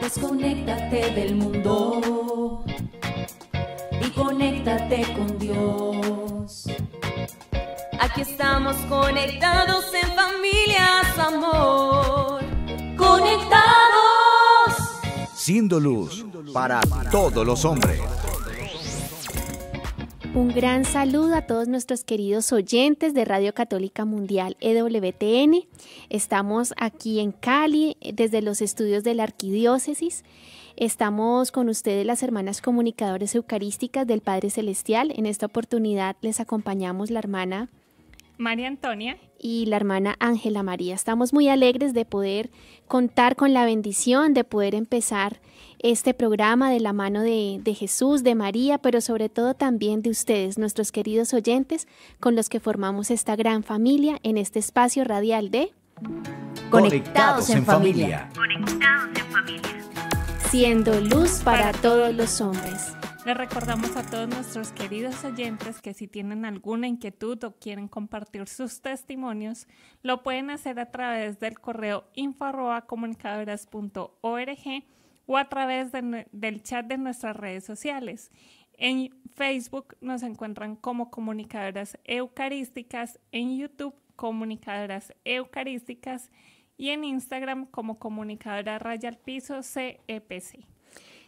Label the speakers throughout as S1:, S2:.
S1: Desconéctate del mundo y conéctate con Dios. Aquí estamos conectados en familias,
S2: amor. Conectados.
S3: Siendo luz para todos los hombres.
S2: Un gran saludo a todos nuestros queridos oyentes de Radio Católica Mundial EWTN. Estamos aquí en Cali eh, desde los estudios de la Arquidiócesis. Estamos con ustedes las hermanas comunicadoras eucarísticas del Padre Celestial. En esta oportunidad les acompañamos la hermana
S4: María Antonia
S2: y la hermana Ángela María. Estamos muy alegres de poder contar con la bendición, de poder empezar este programa de la mano de, de, Jesús, de María, pero sobre todo también de ustedes, nuestros queridos oyentes, con los que formamos esta gran familia en este espacio radial de Conectados en familia. Conectados en familia. Siendo luz para todos los hombres.
S4: Les recordamos a todos nuestros queridos oyentes que si tienen alguna inquietud o quieren compartir sus testimonios, lo pueden hacer a través del correo info.comunicadoras.org o a través del chat de nuestras redes sociales. En Facebook nos encuentran como Comunicadoras Eucarísticas, en YouTube Comunicadoras Eucarísticas y en Instagram como Comunicadora Raya Piso CEPC. E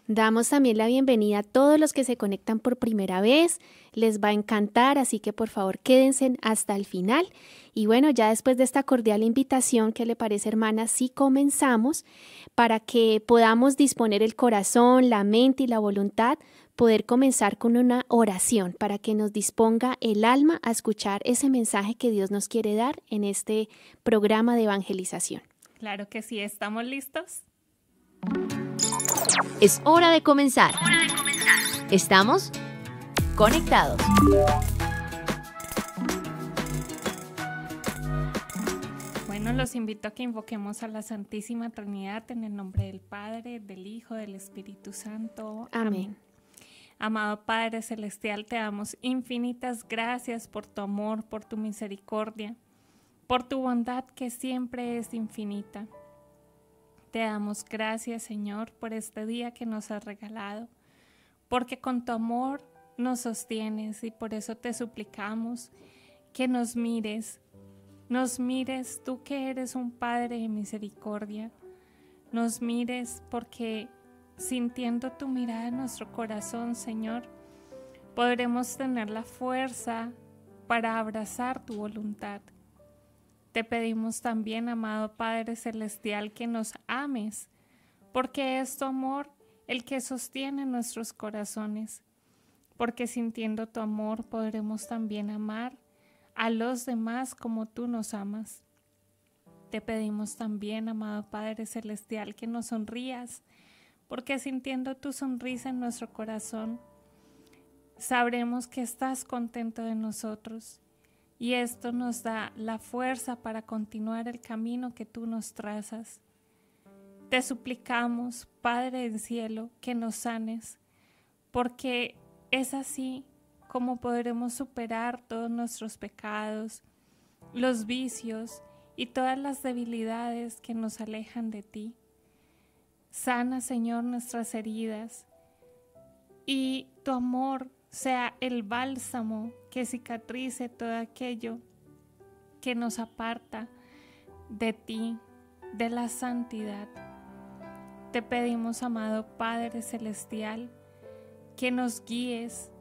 S2: Damos también la bienvenida a todos los que se conectan por primera vez. Les va a encantar, así que por favor quédense hasta el final. Y bueno, ya después de esta cordial invitación, ¿qué le parece hermana? Si sí comenzamos para que podamos disponer el corazón, la mente y la voluntad, poder comenzar con una oración para que nos disponga el alma a escuchar ese mensaje que Dios nos quiere dar en este programa de evangelización.
S4: Claro que sí, ¿estamos listos?
S2: Es
S3: hora de comenzar. Estamos conectados.
S4: Bueno, los invito a que invoquemos a la Santísima Trinidad en el nombre del Padre, del Hijo, del Espíritu Santo. Amén. Amado Padre Celestial, te damos infinitas gracias por tu amor, por tu misericordia, por tu bondad que siempre es infinita. Te damos gracias, Señor, por este día que nos has regalado, porque con tu amor nos sostienes y por eso te suplicamos que nos mires, nos mires tú que eres un Padre de misericordia, nos mires porque sintiendo tu mirada en nuestro corazón, Señor, podremos tener la fuerza para abrazar tu voluntad te pedimos también, amado Padre Celestial, que nos ames, porque es tu amor el que sostiene nuestros corazones, porque sintiendo tu amor podremos también amar a los demás como tú nos amas. Te pedimos también, amado Padre Celestial, que nos sonrías, porque sintiendo tu sonrisa en nuestro corazón, sabremos que estás contento de nosotros y esto nos da la fuerza para continuar el camino que tú nos trazas. Te suplicamos, Padre del Cielo, que nos sanes, porque es así como podremos superar todos nuestros pecados, los vicios y todas las debilidades que nos alejan de ti. Sana, Señor, nuestras heridas y tu amor sea el bálsamo que cicatrice todo aquello que nos aparta de ti, de la santidad. Te pedimos, amado Padre Celestial, que nos guíes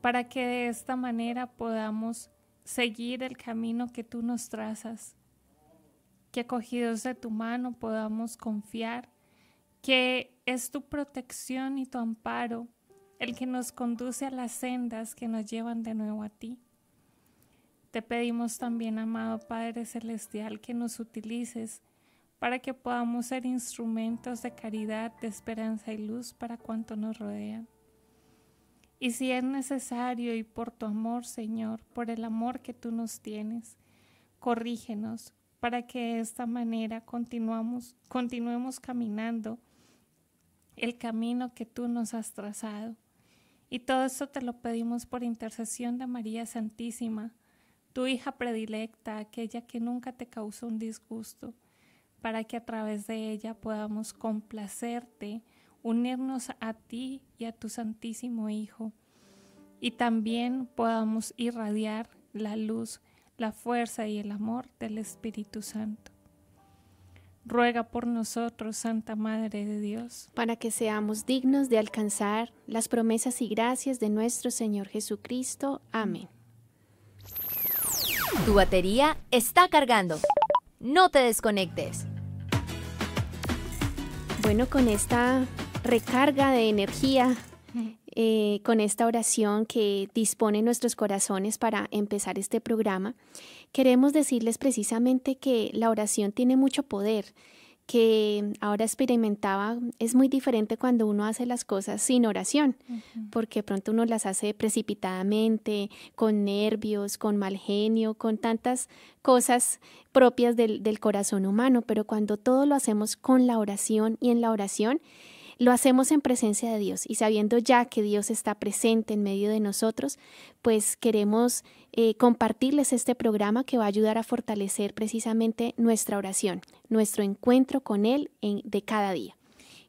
S4: para que de esta manera podamos seguir el camino que tú nos trazas, que cogidos de tu mano podamos confiar, que es tu protección y tu amparo el que nos conduce a las sendas que nos llevan de nuevo a ti. Te pedimos también, amado Padre Celestial, que nos utilices para que podamos ser instrumentos de caridad, de esperanza y luz para cuanto nos rodea. Y si es necesario y por tu amor, Señor, por el amor que tú nos tienes, corrígenos para que de esta manera continuamos, continuemos caminando el camino que tú nos has trazado y todo esto te lo pedimos por intercesión de María Santísima, tu hija predilecta, aquella que nunca te causó un disgusto, para que a través de ella podamos complacerte, unirnos a ti y a tu Santísimo Hijo, y también podamos irradiar la luz, la fuerza y el amor del Espíritu Santo ruega por nosotros, Santa Madre de Dios, para que seamos dignos
S2: de alcanzar las promesas y gracias de nuestro Señor Jesucristo. Amén. Tu batería está cargando. No te desconectes. Bueno, con esta recarga de energía eh, con esta oración que dispone nuestros corazones para empezar este programa, queremos decirles precisamente que la oración tiene mucho poder, que ahora experimentaba es muy diferente cuando uno hace las cosas sin oración, porque pronto uno las hace precipitadamente, con nervios, con mal genio, con tantas cosas propias del, del corazón humano, pero cuando todo lo hacemos con la oración y en la oración, lo hacemos en presencia de Dios y sabiendo ya que Dios está presente en medio de nosotros, pues queremos eh, compartirles este programa que va a ayudar a fortalecer precisamente nuestra oración, nuestro encuentro con Él en, de cada día.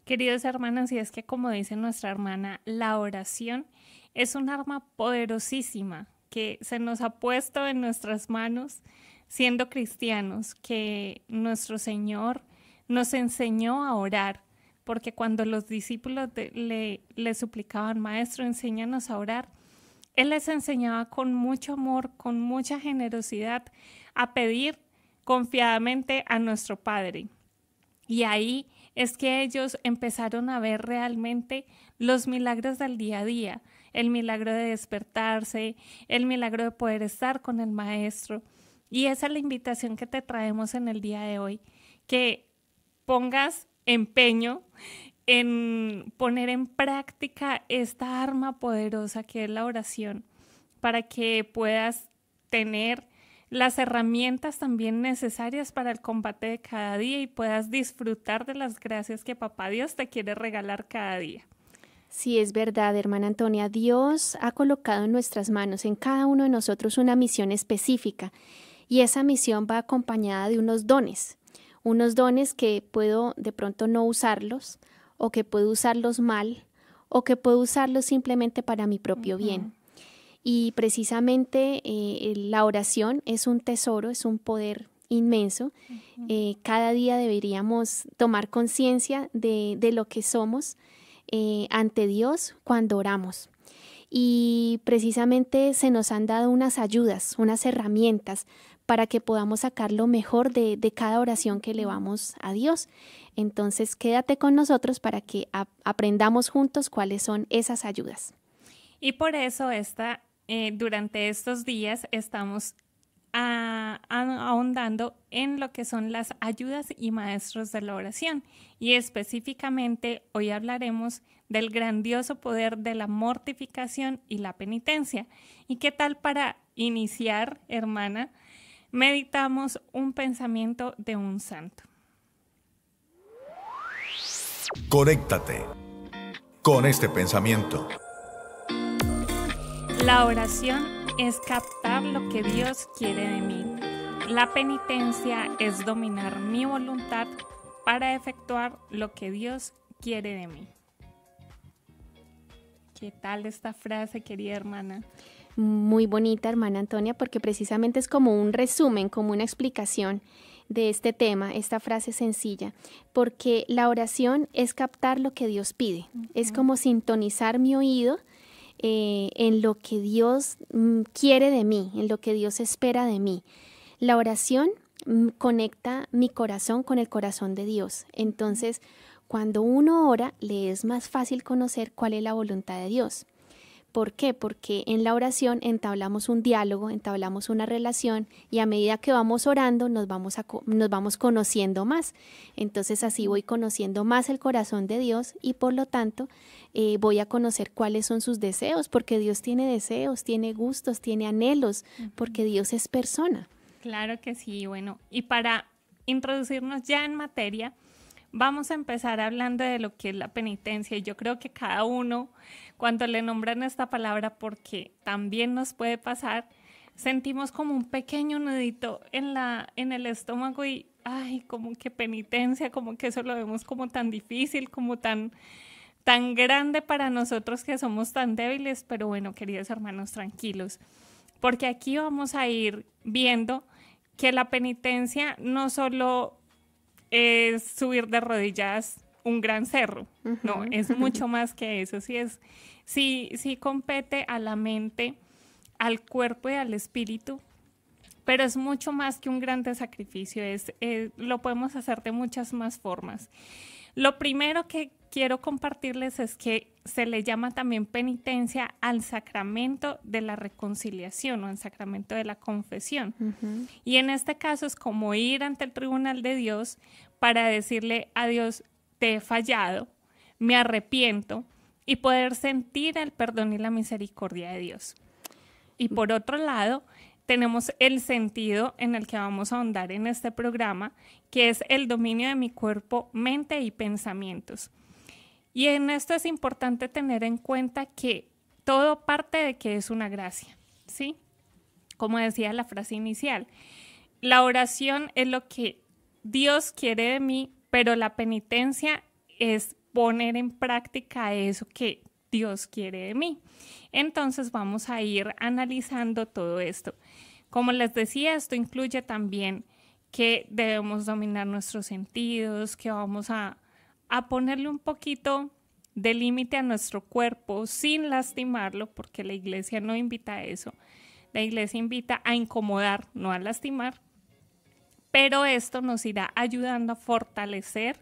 S4: Queridos hermanos, y es que como dice nuestra hermana, la oración es un arma poderosísima que se nos ha puesto en nuestras manos siendo cristianos, que nuestro Señor nos enseñó a orar porque cuando los discípulos le, le suplicaban, Maestro, enséñanos a orar, Él les enseñaba con mucho amor, con mucha generosidad, a pedir confiadamente a nuestro Padre. Y ahí es que ellos empezaron a ver realmente los milagros del día a día, el milagro de despertarse, el milagro de poder estar con el Maestro. Y esa es la invitación que te traemos en el día de hoy, que pongas empeño en poner en práctica esta arma poderosa que es la oración, para que puedas tener las herramientas también necesarias para el combate de cada día y puedas disfrutar de las gracias que Papá Dios te quiere regalar cada día.
S2: Sí, es verdad, hermana Antonia. Dios ha colocado en nuestras manos, en cada uno de nosotros, una misión específica y esa misión va acompañada de unos dones unos dones que puedo de pronto no usarlos o que puedo usarlos mal o que puedo usarlos simplemente para mi propio bien. Y precisamente eh, la oración es un tesoro, es un poder inmenso. Eh, cada día deberíamos tomar conciencia de, de, lo que somos eh, ante Dios cuando oramos. Y precisamente se nos han dado unas ayudas, unas herramientas para que podamos sacar lo mejor de, cada oración que le vamos a Dios. Entonces, quédate con nosotros para que aprendamos juntos cuáles son esas ayudas.
S4: Y por eso esta, eh, durante estos días estamos ahondando en lo que son las ayudas y maestros de la oración. Y específicamente hoy hablaremos del grandioso poder de la mortificación y la penitencia. ¿Y qué tal para iniciar, hermana, meditamos un pensamiento de un santo.
S3: Conéctate con este pensamiento.
S4: La oración es captar lo que Dios quiere de mí. La penitencia es dominar mi voluntad para efectuar lo que Dios quiere de mí. ¿Qué tal esta frase, querida hermana?
S2: muy bonita, hermana Antonia, porque precisamente es como un resumen, como una explicación de este tema, esta frase sencilla, porque la oración es captar lo que Dios pide, es como sintonizar mi oído eh, en lo que Dios mm, quiere de mí, en lo que Dios espera de mí. La oración mm, conecta mi corazón con el corazón de Dios. Entonces, cuando uno ora, le es más fácil conocer cuál es la voluntad de Dios. ¿Por qué? Porque en la oración entablamos un diálogo, entablamos una relación y a medida que vamos orando nos vamos, nos vamos conociendo más. Entonces así voy conociendo más el corazón de Dios y por lo tanto eh, voy a conocer cuáles son sus deseos, porque Dios tiene deseos, tiene gustos, tiene anhelos, porque Dios es persona.
S4: Claro que sí, bueno, y para introducirnos ya en materia, Vamos a empezar hablando de lo que es la penitencia. Yo creo que cada uno, cuando le nombran esta palabra, porque también nos puede pasar, sentimos como un pequeño nudito en, la, en el estómago y, ay, como que penitencia, como que eso lo vemos como tan difícil, como tan, tan grande para nosotros que somos tan débiles. Pero bueno, queridos hermanos, tranquilos, porque aquí vamos a ir viendo que la penitencia no solo es subir de rodillas un gran cerro. No, es mucho más que eso. Sí, es, sí, sí compete a la mente, al cuerpo y al espíritu, pero es mucho más que un grande sacrificio. Es, eh, lo podemos hacer de muchas más formas. Lo primero que quiero compartirles es que se le llama también penitencia al sacramento de la reconciliación o al sacramento de la confesión. Y en este caso es como ir ante el tribunal de Dios para decirle a Dios, te he fallado, me arrepiento y poder sentir el perdón y la misericordia de Dios. Y mm. por otro lado, tenemos el sentido en el que vamos a ahondar en este programa, que es el dominio de mi cuerpo, mente y pensamientos. Y en esto es importante tener en cuenta que todo parte de que es una gracia, ¿sí? Como decía la frase inicial, la oración es lo que Dios quiere de mí, pero la penitencia es poner en práctica eso que Dios quiere de mí. Entonces vamos a ir analizando todo esto. Como les decía, esto incluye también que debemos dominar nuestros sentidos, que vamos a a ponerle un poquito de límite a nuestro cuerpo sin lastimarlo, porque la iglesia no invita a eso. La iglesia invita a incomodar, no a lastimar. Pero esto nos irá ayudando a fortalecer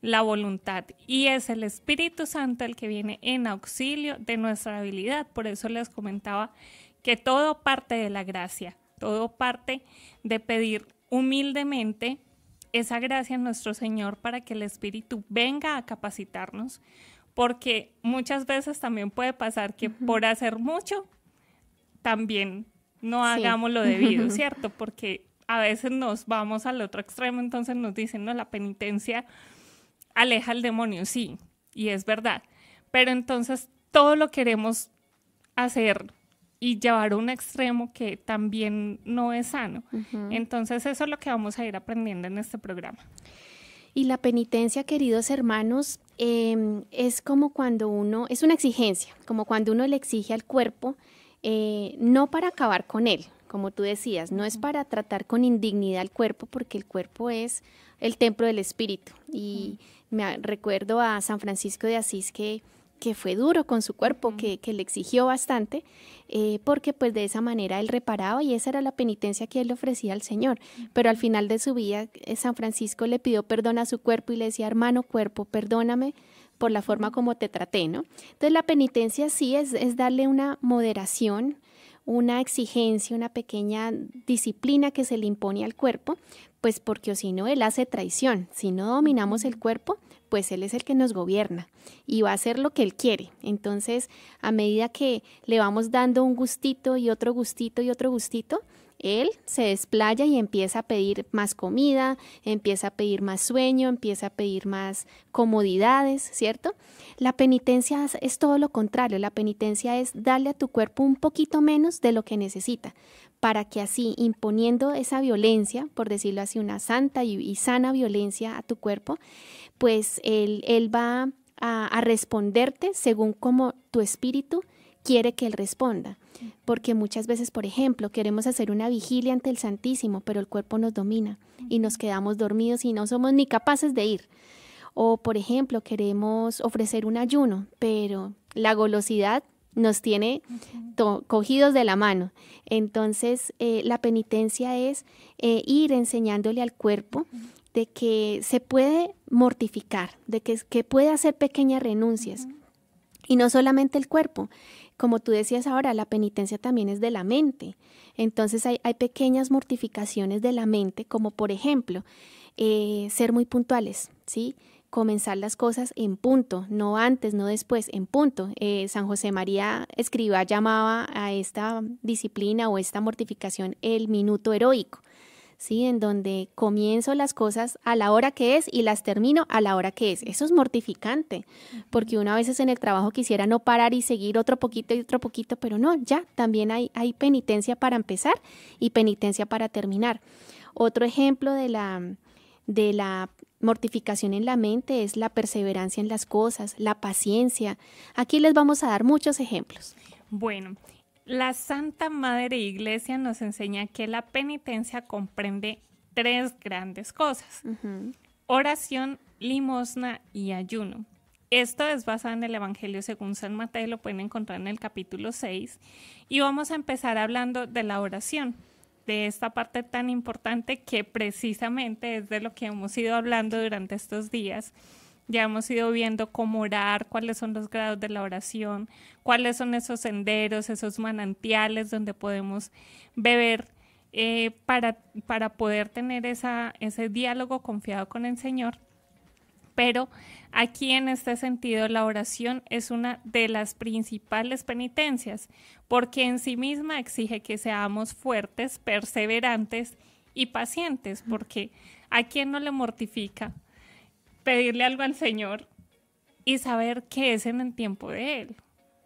S4: la voluntad y es el Espíritu Santo el que viene en auxilio de nuestra habilidad. Por eso les comentaba que todo parte de la gracia, todo parte de pedir humildemente esa gracia en nuestro Señor para que el Espíritu venga a capacitarnos, porque muchas veces también puede pasar que por hacer mucho, también no hagamos lo debido, ¿cierto? Porque a veces nos vamos al otro extremo, entonces nos dicen, no, la penitencia aleja al demonio, sí, y es verdad, pero entonces todo lo queremos hacer y llevar a un extremo que también no es sano. Entonces eso es lo que vamos a ir aprendiendo en este programa.
S2: Y la penitencia, queridos hermanos, em, es como cuando uno, es una exigencia, como cuando uno le exige al cuerpo, eh, no para acabar con él, como tú decías, no es para tratar con indignidad al cuerpo, porque el cuerpo es el templo del espíritu. Y me recuerdo a San Francisco de Asís que que fue duro con su cuerpo, que, le exigió bastante, eh, porque pues de esa manera él reparaba y esa era la penitencia que él ofrecía al Señor. Pero al final de su vida, eh, San Francisco le pidió perdón a su cuerpo y le decía, hermano cuerpo, perdóname por la forma como te traté, ¿no? Entonces la penitencia sí es, es darle una moderación, una exigencia, una pequeña disciplina que se le impone al cuerpo, pues porque o si no, él hace traición. Si no dominamos el cuerpo, pues Él es el que nos gobierna y va a hacer lo que Él quiere. Entonces, a medida que le vamos dando un gustito y otro gustito y otro gustito, él se desplaya y empieza a pedir más comida, empieza a pedir más sueño, empieza a pedir más comodidades, ¿cierto? La penitencia es todo lo contrario, la penitencia es darle a tu cuerpo un poquito menos de lo que necesita, para que así, imponiendo esa violencia, por decirlo así, una santa y sana violencia a tu cuerpo, pues Él, él va a, responderte según como tu espíritu quiere que Él responda. Porque muchas veces, por ejemplo, queremos hacer una vigilia ante el Santísimo, pero el cuerpo nos domina y nos quedamos dormidos y no somos ni capaces de ir. O, por ejemplo, queremos ofrecer un ayuno, pero la golosidad nos tiene cogidos de la mano. Entonces, eh, la penitencia es eh, ir enseñándole al cuerpo de que se puede mortificar, de que, puede hacer pequeñas renuncias. Y no solamente el cuerpo, como tú decías ahora, la penitencia también es de la mente. Entonces hay, pequeñas mortificaciones de la mente, como por ejemplo, eh, ser muy puntuales, ¿sí? Comenzar las cosas en punto, no antes, no después, en punto. Eh, San José María Escriba llamaba a esta disciplina o esta mortificación el minuto heroico. ¿sí? En donde comienzo las cosas a la hora que es y las termino a la hora que es. Eso es mortificante, porque una veces en el trabajo quisiera no parar y seguir otro poquito y otro poquito, pero no, ya, también hay, hay penitencia para empezar y penitencia para terminar. Otro ejemplo de la, de la mortificación en la mente es la perseverancia en las cosas, la paciencia. Aquí les vamos a dar muchos ejemplos.
S4: Bueno, la Santa Madre Iglesia nos enseña que la penitencia comprende tres grandes cosas. Oración, limosna y ayuno. Esto es basado en el Evangelio según San Mateo, lo pueden encontrar en el capítulo 6. Y vamos a empezar hablando de la oración, de esta parte tan importante que precisamente es de lo que hemos ido hablando durante estos días ya hemos ido viendo cómo orar, cuáles son los grados de la oración, cuáles son esos senderos, esos manantiales donde podemos beber eh, para, para, poder tener esa, ese diálogo confiado con el Señor. Pero aquí en este sentido la oración es una de las principales penitencias, porque en sí misma exige que seamos fuertes, perseverantes y pacientes, porque ¿a quién no le mortifica pedirle algo al Señor y saber qué es en el tiempo de Él.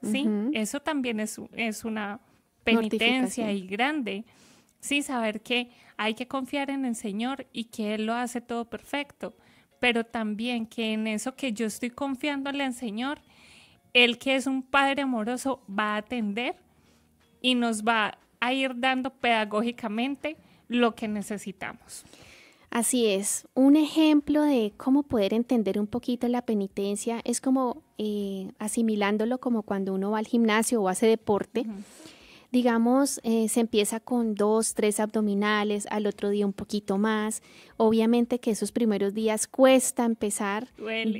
S4: Sí, eso también es, una penitencia y grande. Sí, saber que hay que confiar en el Señor y que Él lo hace todo perfecto, pero también que en eso que yo estoy confiándole al Señor, Él que es un Padre amoroso va a atender y nos va a ir dando pedagógicamente lo que necesitamos.
S2: Así es, un ejemplo de cómo poder entender un poquito la penitencia es como eh, asimilándolo como cuando uno va al gimnasio o hace deporte. Digamos, eh, se empieza con dos, tres abdominales, al otro día un poquito más. Obviamente que esos primeros días cuesta empezar,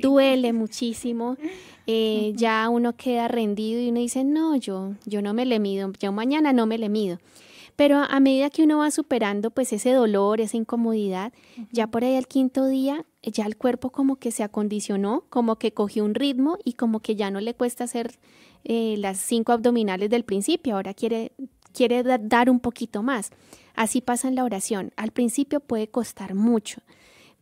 S2: duele, muchísimo. Eh, ya uno queda rendido y uno dice, no, yo, yo no me le mido, yo mañana no me le mido. Pero a medida que uno va superando pues ese dolor, esa incomodidad, ya por ahí al quinto día, eh, ya el cuerpo como que se acondicionó, como que cogió un ritmo y como que ya no le cuesta hacer eh, las cinco abdominales del principio, ahora quiere, quiere dar un poquito más. Así pasa en la oración. Al principio puede costar mucho,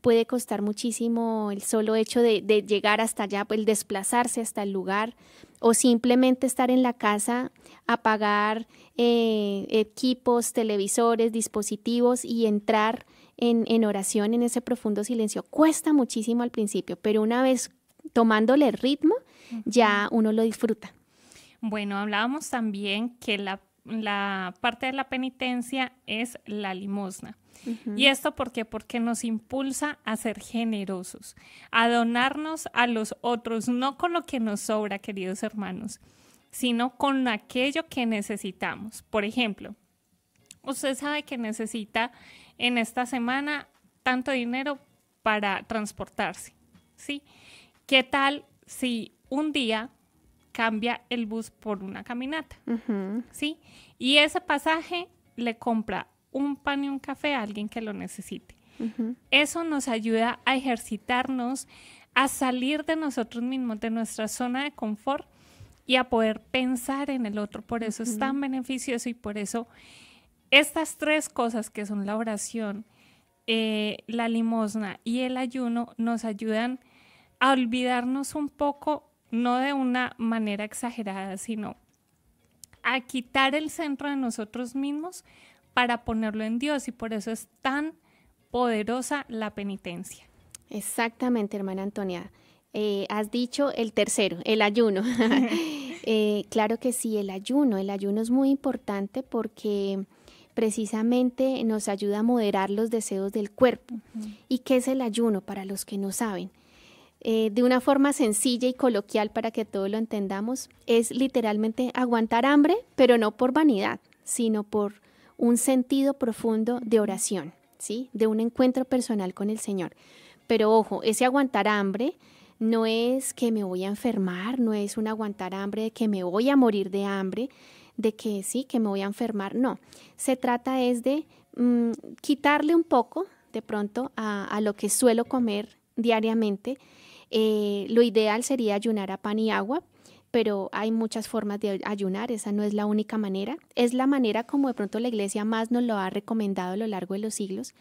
S2: puede costar muchísimo el solo hecho de llegar hasta allá, el desplazarse hasta el lugar, o simplemente estar en la casa, apagar eh, equipos, televisores, dispositivos y entrar en, oración, en ese profundo silencio. Cuesta muchísimo al principio, pero una vez tomándole ritmo, ya uno lo disfruta.
S4: Bueno, hablábamos también que la, la parte de la penitencia es la limosna. ¿Y esto por qué? Porque nos impulsa a ser generosos, a donarnos a los otros, no con lo que nos sobra, queridos hermanos, sino con aquello que necesitamos. Por ejemplo, usted sabe que necesita en esta semana tanto dinero para transportarse, ¿sí? ¿Qué tal si un día cambia el bus por una caminata? ¿Sí? Y ese pasaje le compra un pan y un café a alguien que lo necesite. Eso nos ayuda a ejercitarnos, a salir de nosotros mismos, de nuestra zona de confort y a poder pensar en el otro. Por eso es tan beneficioso y por eso estas tres cosas que son la oración, eh, la limosna y el ayuno nos ayudan a olvidarnos un poco, no de una manera exagerada, sino a quitar el centro de nosotros mismos para ponerlo en Dios y por eso es tan poderosa la penitencia.
S2: Exactamente, hermana Antonia. Eh, has dicho el tercero, el ayuno. Eh, claro que sí, el ayuno. El ayuno es muy importante porque precisamente nos ayuda a moderar los deseos del cuerpo. ¿Y qué es el ayuno para los que no saben? Eh, de una forma sencilla y coloquial para que todos lo entendamos, es literalmente aguantar hambre, pero no por vanidad, sino por un sentido profundo de oración, ¿sí? De un encuentro personal con el Señor. Pero ojo, ese aguantar hambre no es que me voy a enfermar, no es un aguantar hambre de que me voy a morir de hambre, de que sí, que me voy a enfermar, no. Se trata es de mm, quitarle un poco de pronto a, lo que suelo comer diariamente. Eh, lo ideal sería ayunar a pan y agua, pero hay muchas formas de ayunar, esa no es la única manera, es la manera como de pronto la iglesia más nos lo ha recomendado a lo largo de los siglos.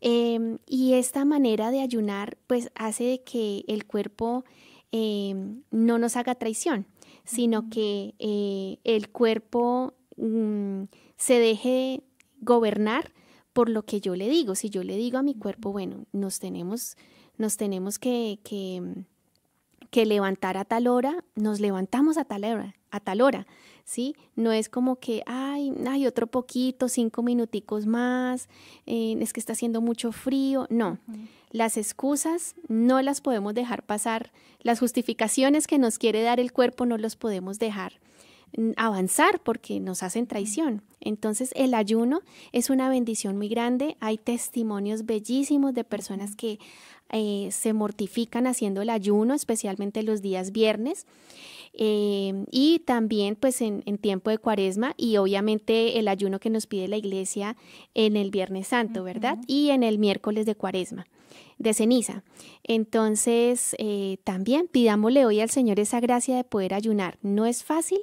S2: Em, y esta manera de ayunar pues hace de que el cuerpo em, no nos haga traición, sino que eh, el cuerpo mm, se deje gobernar por lo que yo le digo. Si yo le digo a mi cuerpo, bueno, nos tenemos, nos tenemos que que levantar a tal hora, nos levantamos a tal hora, a tal hora, ¿sí? No es como que, ay, hay otro poquito, cinco minuticos más, eh, es que está haciendo mucho frío, no. Las excusas no las podemos dejar pasar, las justificaciones que nos quiere dar el cuerpo no los podemos dejar mm, avanzar porque nos hacen traición. Entonces el ayuno es una bendición muy grande. Hay testimonios bellísimos de personas que eh, se mortifican haciendo el ayuno, especialmente los días viernes. Eh, y también pues en, tiempo de cuaresma y obviamente el ayuno que nos pide la iglesia en el Viernes Santo, ¿verdad? Y en el miércoles de cuaresma de ceniza. Entonces, eh, también pidámosle hoy al Señor esa gracia de poder ayunar. No es fácil,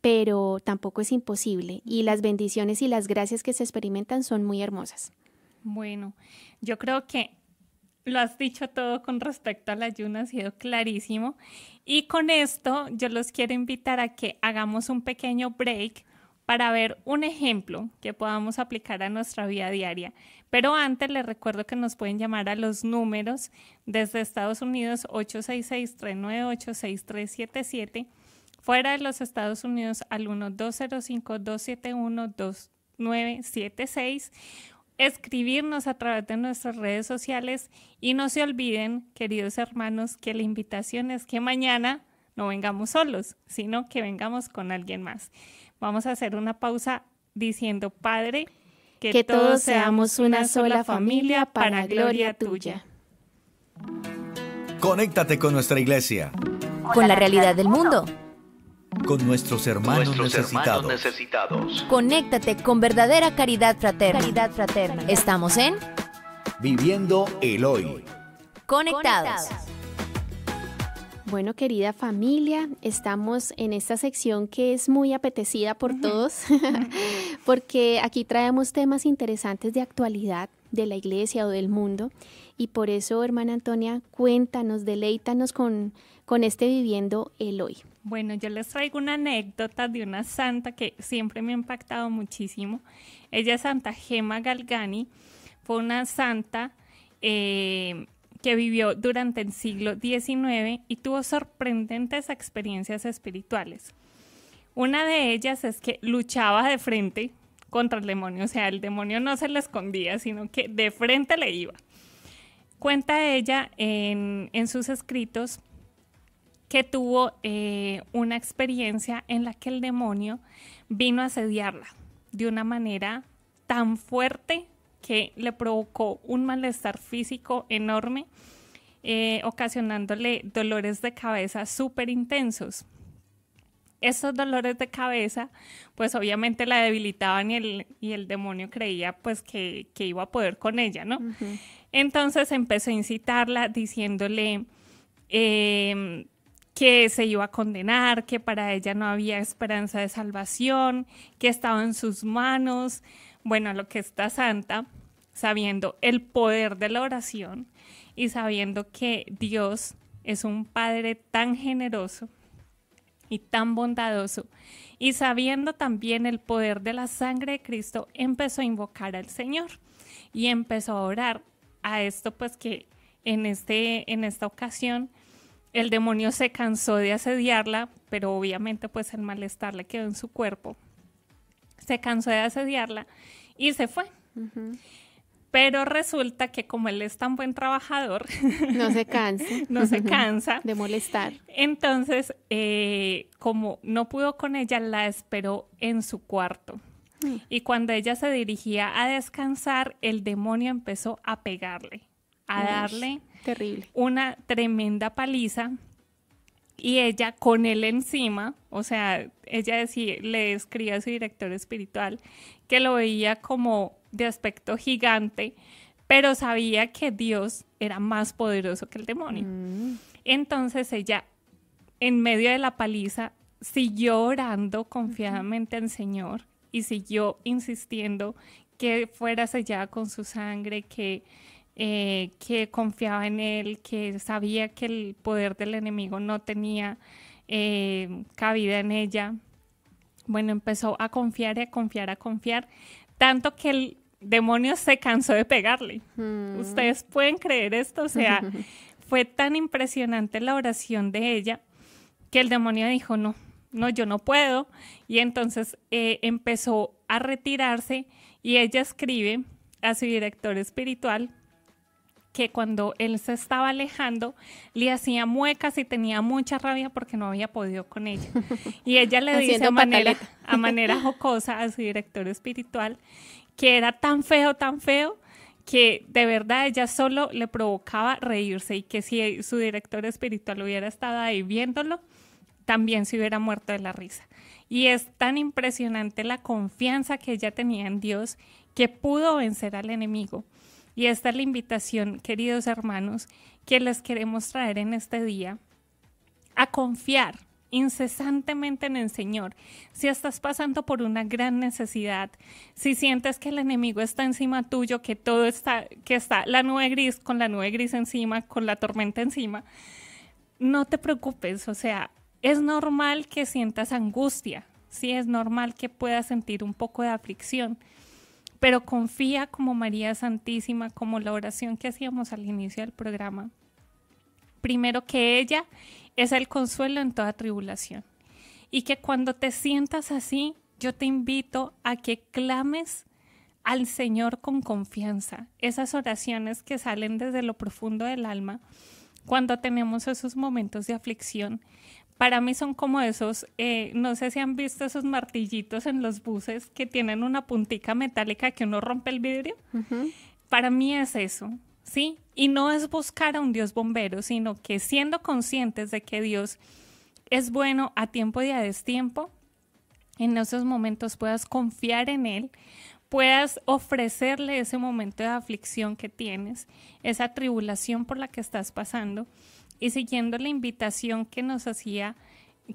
S2: pero tampoco es imposible. Y las bendiciones y las gracias que se experimentan son muy hermosas.
S4: Bueno, yo creo que lo has dicho todo con respecto al ayuno, ha sido clarísimo. Y con esto yo los quiero invitar a que hagamos un pequeño break para ver un ejemplo que podamos aplicar a nuestra vida diaria. Pero antes les recuerdo que nos pueden llamar a los números desde Estados Unidos 866-398-6377, fuera de los Estados Unidos al 1205 271 2976 escribirnos a través de nuestras redes sociales y no se olviden, queridos hermanos, que la invitación es que mañana no vengamos solos, sino que vengamos con alguien más. Vamos a hacer una pausa diciendo, Padre, que, todos seamos una sola familia para gloria
S2: tuya.
S3: Conéctate con nuestra iglesia.
S2: Con la realidad del mundo
S3: con nuestros hermanos, necesitados. necesitados. Conéctate con verdadera
S2: caridad fraterna. Caridad fraterna. Estamos en
S3: Viviendo el Hoy. Conectados.
S2: Bueno, querida familia, estamos en esta sección que es muy apetecida por todos, porque aquí traemos temas interesantes de actualidad de la iglesia o del mundo. Y por eso, hermana Antonia, cuéntanos, deleítanos con, con este viviendo el hoy.
S4: Bueno, yo les traigo una anécdota de una santa que siempre me ha impactado muchísimo. Ella es Santa Gemma Galgani, fue una santa eh, que vivió durante el siglo XIX y tuvo sorprendentes experiencias espirituales. Una de ellas es que luchaba de frente contra el demonio, o sea, el demonio no se le escondía, sino que de frente le iba. Cuenta ella en sus escritos que tuvo eh, una experiencia en la que el demonio vino a asediarla de una manera tan fuerte que le provocó un malestar físico enorme, eh, ocasionándole dolores de cabeza súper intensos. Estos dolores de cabeza, pues obviamente la debilitaban y el, y el demonio creía pues que, iba a poder con ella, ¿no? Entonces empezó a incitarla diciéndole, em, que se iba a condenar, que para ella no había esperanza de salvación, que estaba en sus manos. Bueno, lo que está santa, sabiendo el poder de la oración y sabiendo que Dios es un Padre tan generoso y tan bondadoso, y sabiendo también el poder de la sangre de Cristo, empezó a invocar al Señor y empezó a orar a esto pues que en, este, en esta ocasión el demonio se cansó de asediarla, pero obviamente pues el malestar le quedó en su cuerpo. Se cansó de asediarla y se fue. Pero resulta que como él es tan buen trabajador, no se cansa. no se cansa. De molestar. Entonces, eh, como no pudo con ella, la esperó en su cuarto. Mm. Y cuando ella se dirigía a descansar, el demonio empezó a pegarle, a darle Terrible. Una tremenda paliza y ella con él encima, o sea, ella decía, le escribía a su director espiritual que lo veía como de aspecto gigante, pero sabía que Dios era más poderoso que el demonio. Mm. Entonces ella, en medio de la paliza, siguió orando confiadamente al Señor y siguió insistiendo que fuera sellada con su sangre, que eh, que confiaba en él, que sabía que el poder del enemigo no tenía eh, cabida en ella. Bueno, empezó a confiar y a confiar, a confiar, tanto que el demonio se cansó de pegarle. Mm. Ustedes pueden creer esto, o sea, fue tan impresionante la oración de ella que el demonio dijo, no, no, yo no puedo. Y entonces eh, empezó a retirarse y ella escribe a su director espiritual que cuando él se estaba alejando le hacía muecas y tenía mucha rabia porque no había podido con ella. Y ella le dice a manera, a manera jocosa a su director espiritual que era tan feo, tan feo, que de verdad ella solo le provocaba reírse y que si su director espiritual hubiera estado ahí viéndolo, también se hubiera muerto de la risa. Y es tan impresionante la confianza que ella tenía en Dios que pudo vencer al enemigo. Y esta es la invitación, queridos hermanos, que les queremos traer en este día a confiar incesantemente en el Señor. Si estás pasando por una gran necesidad, si sientes que el enemigo está encima tuyo, que todo está, que está la nube gris con la nube gris encima, con la tormenta encima, no te preocupes, o sea, es normal que sientas angustia, sí es normal que puedas sentir un poco de aflicción, pero confía como María Santísima, como la oración que hacíamos al inicio del programa. Primero que ella es el consuelo en toda tribulación. Y que cuando te sientas así, yo te invito a que clames al Señor con confianza. Esas oraciones que salen desde lo profundo del alma cuando tenemos esos momentos de aflicción para mí son como esos, eh, no sé si han visto esos martillitos en los buses que tienen una puntica metálica que uno rompe el vidrio. Para mí es eso, ¿sí? Y no es buscar a un Dios bombero, sino que siendo conscientes de que Dios es bueno a tiempo y a destiempo, en esos momentos puedas confiar en Él, puedas ofrecerle ese momento de aflicción que tienes, esa tribulación por la que estás pasando y siguiendo la invitación que nos hacía,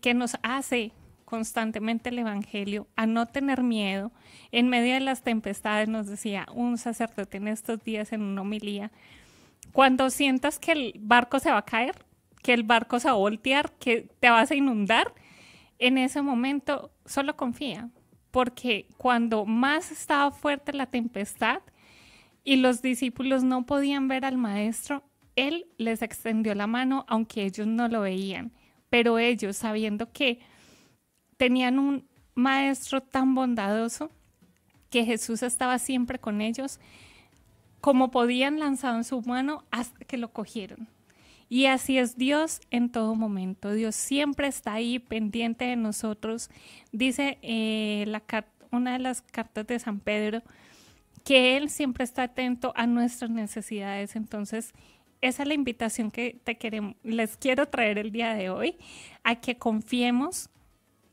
S4: que nos hace constantemente el Evangelio a no tener miedo, en medio de las tempestades, nos decía un sacerdote en estos días en una homilía, cuando sientas que el barco se va a caer, que el barco se va a voltear, que te vas a inundar, en ese momento solo confía, porque cuando más estaba fuerte la tempestad y los discípulos no podían ver al maestro, él les extendió la mano aunque ellos no lo veían, pero ellos sabiendo que tenían un maestro tan bondadoso, que Jesús estaba siempre con ellos, como podían en su mano hasta que lo cogieron. Y así es Dios en todo momento. Dios siempre está ahí pendiente de nosotros. Dice eh, una de las cartas de San Pedro que Él siempre está atento a nuestras necesidades. Entonces, esa es la invitación que les quiero traer el día de hoy, a que confiemos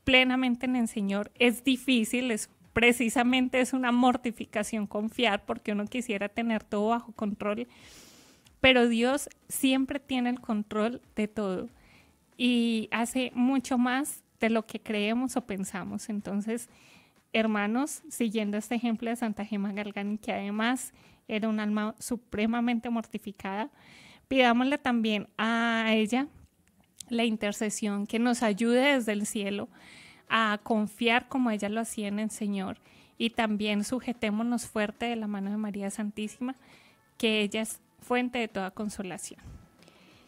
S4: plenamente en el Señor. Es difícil, es precisamente es una mortificación confiar porque uno quisiera tener todo bajo control, pero Dios siempre tiene el control de todo y hace mucho más de lo que creemos o pensamos. Entonces, hermanos, siguiendo este ejemplo de Santa Gemma Galgani, que además era un alma supremamente mortificada. Pidámosle también a ella la intercesión que nos ayude desde el cielo a confiar como ella lo hacía en el Señor y también sujetémonos fuerte de la mano de María Santísima, que ella es fuente de toda consolación.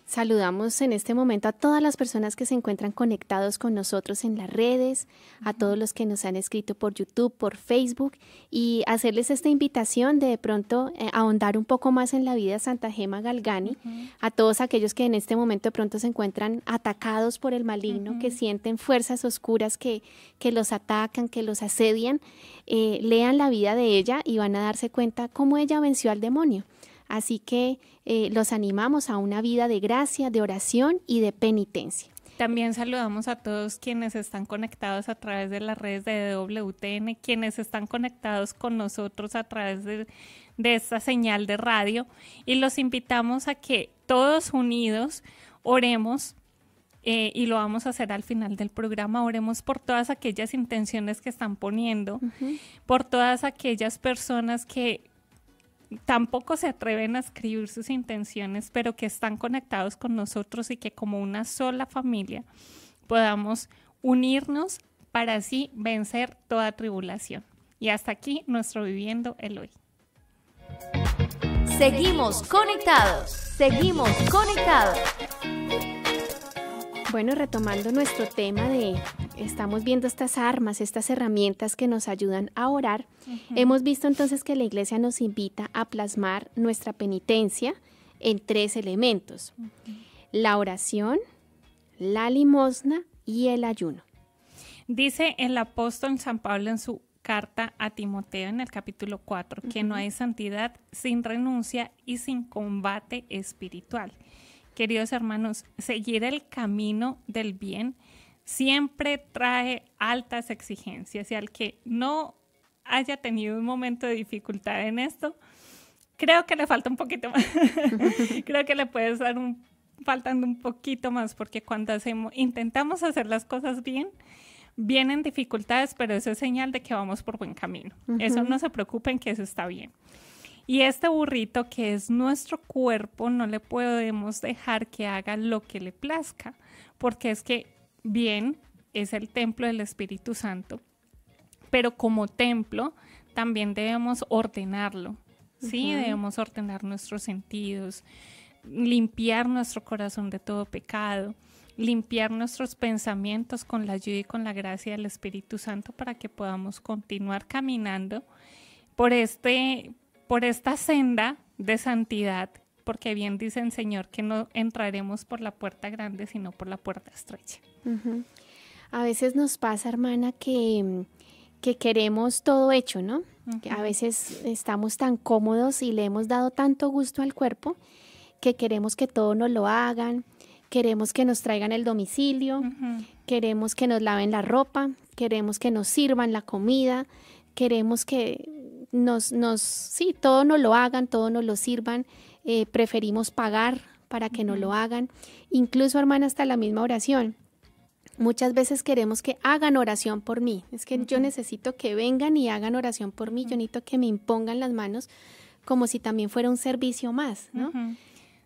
S2: Saludamos en este momento a todas las personas que se encuentran conectados con nosotros en las redes, a todos los que nos han escrito por YouTube, por Facebook y hacerles esta invitación de, de pronto eh, ahondar un poco más en la vida de Santa Gema Galgani, a todos aquellos que en este momento de pronto se encuentran atacados por el maligno, que sienten fuerzas oscuras que, que los atacan, que los asedian, eh, lean la vida de ella y van a darse cuenta cómo ella venció al demonio. Así que eh, los animamos a una vida de gracia, de oración y de penitencia.
S4: También saludamos a todos quienes están conectados a través de las redes de WTN, quienes están conectados con nosotros a través de, esta señal de radio y los invitamos a que todos unidos oremos eh, y lo vamos a hacer al final del programa. Oremos por todas aquellas intenciones que están poniendo, por todas aquellas personas que tampoco se atreven a escribir sus intenciones, pero que están conectados con nosotros y que como una sola familia podamos unirnos para así vencer toda tribulación. Y hasta aquí nuestro viviendo el hoy.
S3: Seguimos conectados, seguimos conectados.
S2: Bueno, retomando nuestro tema de, estamos viendo estas armas, estas herramientas que nos ayudan a orar, hemos visto entonces que la iglesia nos invita a plasmar nuestra penitencia en tres elementos, la oración, la limosna y el ayuno.
S4: Dice el apóstol San Pablo en su carta a Timoteo en el capítulo 4, que no hay santidad sin renuncia y sin combate espiritual queridos hermanos, seguir el camino del bien siempre trae altas exigencias y al que no haya tenido un momento de dificultad en esto, creo que le falta un poquito más. creo que le puede estar un, faltando un poquito más porque cuando hacemos, intentamos hacer las cosas bien, vienen dificultades, pero eso es señal de que vamos por buen camino. Eso no se preocupen que eso está bien. Y este burrito que es nuestro cuerpo, no le podemos dejar que haga lo que le plazca, porque es que bien es el templo del Espíritu Santo, pero como templo también debemos ordenarlo,
S2: ¿sí? Debemos
S4: ordenar nuestros sentidos, limpiar nuestro corazón de todo pecado, limpiar nuestros pensamientos con la ayuda y con la gracia del Espíritu Santo para que podamos continuar caminando por este, por esta senda de santidad, porque bien dicen Señor que no entraremos por la puerta grande, sino por la puerta estrecha.
S2: A veces nos pasa, hermana, que, queremos todo hecho, ¿no? a veces estamos tan cómodos y le hemos dado tanto gusto al cuerpo que queremos que todo nos lo hagan, queremos que nos traigan el domicilio, queremos que nos laven la ropa, queremos que nos sirvan la comida, queremos que nos, nos, sí, todo no lo hagan, todo nos lo sirvan, eh, preferimos pagar para que no lo hagan, incluso hermana hasta la misma oración. Muchas veces queremos que hagan oración por mí. Es que yo necesito que vengan y hagan oración por mí. Yo necesito que me impongan las manos como si también fuera un servicio más, ¿no?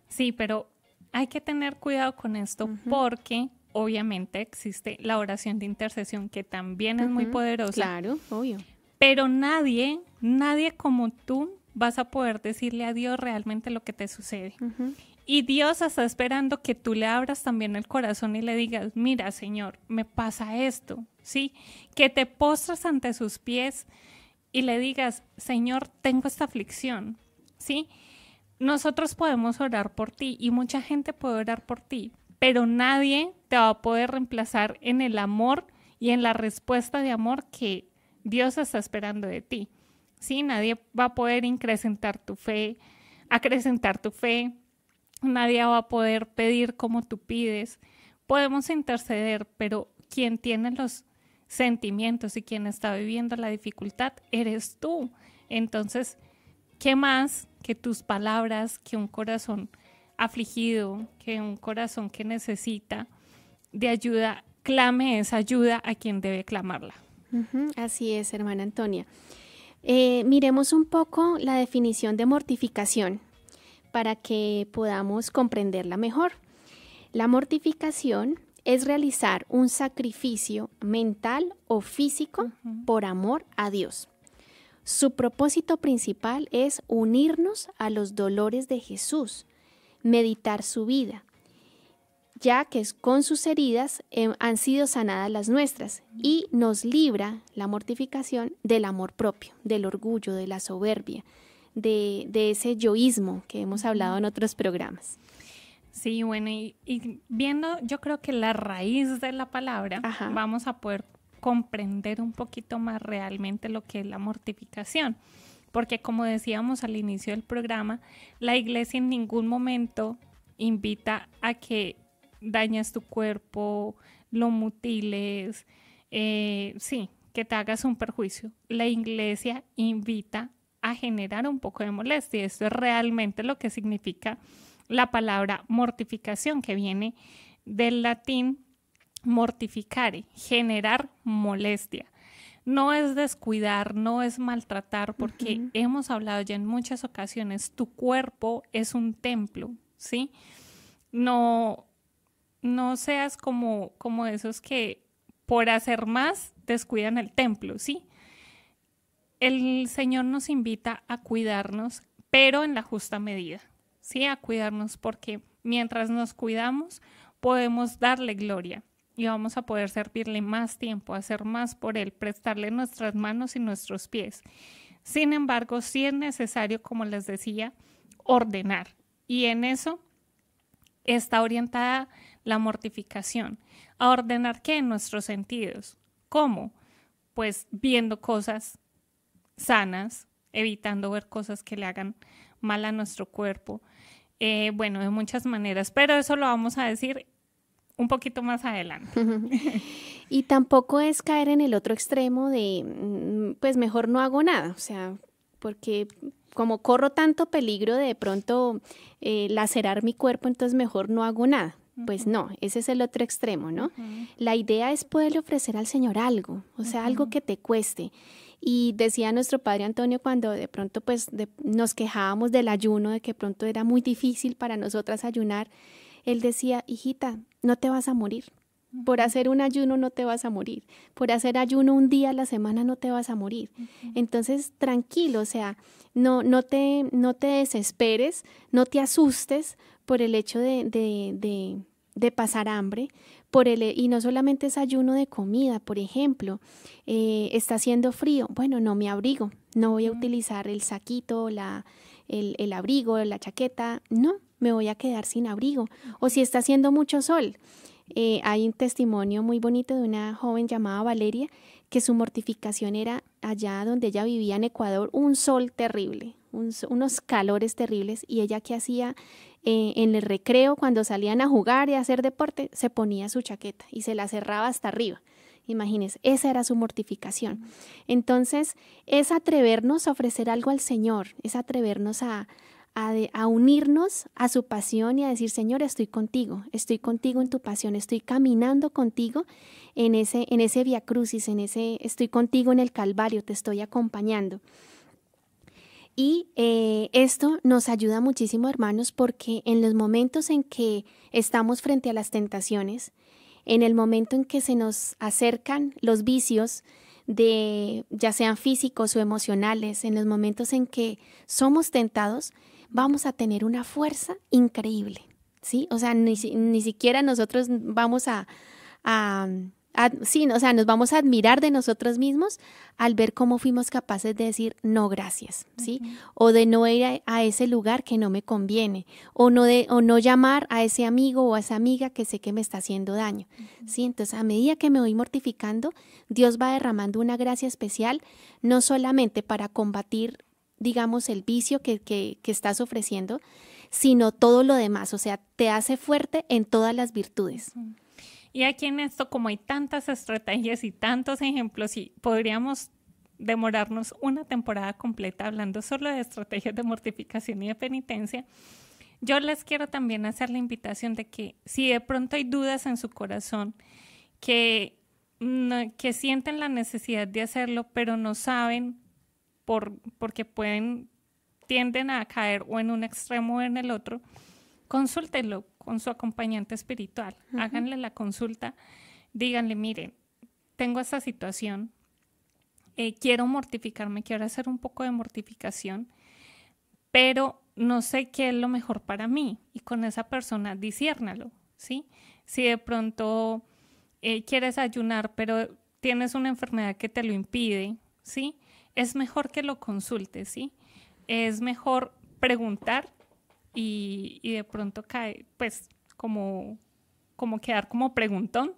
S4: Sí, pero hay que tener cuidado con esto porque obviamente existe la oración de intercesión que también es muy poderosa. Claro, obvio. Pero nadie nadie como tú vas a poder decirle a Dios realmente lo que te sucede. Y Dios está esperando que tú le abras también el corazón y le digas, mira Señor, me pasa esto, ¿sí? Que te postras ante sus pies y le digas, Señor, tengo esta aflicción, ¿sí? Nosotros podemos orar por ti y mucha gente puede orar por ti, pero nadie te va a poder reemplazar en el amor y en la respuesta de amor que Dios está esperando de ti. ¿sí? Nadie va a poder incrementar tu fe, acrecentar tu fe, nadie va a poder pedir como tú pides. Podemos interceder, pero quien tiene los sentimientos y quien está viviendo la dificultad eres tú. Entonces, ¿qué más que tus palabras, que un corazón afligido, que un corazón que necesita de ayuda, clame esa ayuda a quien debe clamarla?
S2: Así es, hermana Antonia. Eh, miremos un poco la definición de mortificación para que podamos comprenderla mejor. La mortificación es realizar un sacrificio mental o físico por amor a Dios. Su propósito principal es unirnos a los dolores de Jesús, meditar su vida, ya que con sus heridas em, han sido sanadas las nuestras y nos libra la mortificación del amor propio, del orgullo, de la soberbia, de, ese yoísmo que hemos hablado en otros programas.
S4: Sí, bueno, y, viendo yo creo que la raíz de la palabra, vamos a poder comprender un poquito más realmente lo que es la mortificación. Porque como decíamos al inicio del programa, la iglesia en ningún momento invita a que dañas tu cuerpo, lo mutiles, eh, sí, que te hagas un perjuicio. La iglesia invita a generar un poco de molestia. Esto es realmente lo que significa la palabra mortificación, que viene del latín mortificare, generar molestia. No es descuidar, no es maltratar, porque hemos hablado ya en muchas ocasiones, tu cuerpo es un templo, ¿sí? No, no seas como, como esos que por hacer más descuidan el templo, ¿sí? El Señor nos invita a cuidarnos, pero en la justa medida, ¿sí? A cuidarnos porque mientras nos cuidamos podemos darle gloria y vamos a poder servirle más tiempo, hacer más por Él, prestarle nuestras manos y nuestros pies. Sin embargo, sí es necesario, como les decía, ordenar. Y en eso está orientada la mortificación, a ordenar qué nuestros sentidos. ¿Cómo? Pues viendo cosas sanas, evitando ver cosas que le hagan mal a nuestro cuerpo. Eh, bueno, de muchas maneras, pero eso lo vamos a decir un poquito más adelante.
S2: y tampoco es caer en el otro extremo de, mm, pues mejor no hago nada, o sea, porque como corro tanto peligro de, pronto eh, lacerar mi cuerpo, entonces mejor no hago nada. Pues no, ese es el otro extremo, ¿no? La idea es poderle ofrecer al Señor algo, o sea, algo que te cueste. Y decía nuestro padre Antonio cuando de pronto pues nos quejábamos del ayuno, de que pronto era muy difícil para nosotras ayunar, él decía, hijita, no te vas a morir. Por hacer un ayuno no te vas a morir. Por hacer ayuno un día a la semana no te vas a morir. Entonces, tranquilo, o sea, no, no, te, no te desesperes, no te asustes, por el hecho de, de, de, pasar hambre, por el, y no solamente es ayuno de comida, por ejemplo, eh, está haciendo frío, bueno, no me abrigo, no voy a utilizar el saquito, la, el, el abrigo, la chaqueta, no, me voy a quedar sin abrigo. O si está haciendo mucho sol, eh, hay un testimonio muy bonito de una joven llamada Valeria que su mortificación era allá donde ella vivía en Ecuador, un sol terrible, unos calores terribles, y ella que hacía eh, en el recreo cuando salían a jugar y a hacer deporte, se ponía su chaqueta y se la cerraba hasta arriba. Imagínense, esa era su mortificación. Entonces, es atrevernos a ofrecer algo al Señor, es atrevernos a, a, unirnos a su pasión y a decir, Señor, estoy contigo, estoy contigo en tu pasión, estoy caminando contigo en ese, en ese via crucis, en ese, estoy contigo en el Calvario, te estoy acompañando. Y eh, esto nos ayuda muchísimo, hermanos, porque en los momentos en que estamos frente a las tentaciones, en el momento en que se nos acercan los vicios, de ya sean físicos o emocionales, en los momentos en que somos tentados, vamos a tener una fuerza increíble, ¿sí? O sea, ni, siquiera nosotros vamos a, a, sí, o sea, nos vamos a admirar de nosotros mismos al ver cómo fuimos capaces de decir no gracias, ¿sí? O de no ir a, ese lugar que no me conviene, o no, de, o no llamar a ese amigo o a esa amiga que sé que me está haciendo daño, ¿sí? Entonces, a medida que me voy mortificando, Dios va derramando una gracia especial, no solamente para combatir digamos, el vicio que, estás ofreciendo, sino todo lo demás, o sea, te hace fuerte en todas las virtudes.
S4: Y aquí en esto, como hay tantas estrategias y tantos ejemplos, y podríamos demorarnos una temporada completa hablando solo de estrategias de mortificación y de penitencia, yo les quiero también hacer la invitación de que si de pronto hay dudas en su corazón, que, que sienten la necesidad de hacerlo, pero no saben porque pueden, tienden a caer o en un extremo o en el otro, consúltelo con su acompañante espiritual, háganle la consulta, díganle, miren, tengo esta situación, eh, quiero mortificarme, quiero hacer un poco de mortificación, pero no sé qué es lo mejor para mí y con esa persona diciérnalo, ¿sí? Si de pronto eh, quieres ayunar, pero tienes una enfermedad que te lo impide, ¿sí? es mejor que lo consultes, ¿sí? Es mejor preguntar y, de pronto cae, pues, como, como quedar como preguntón,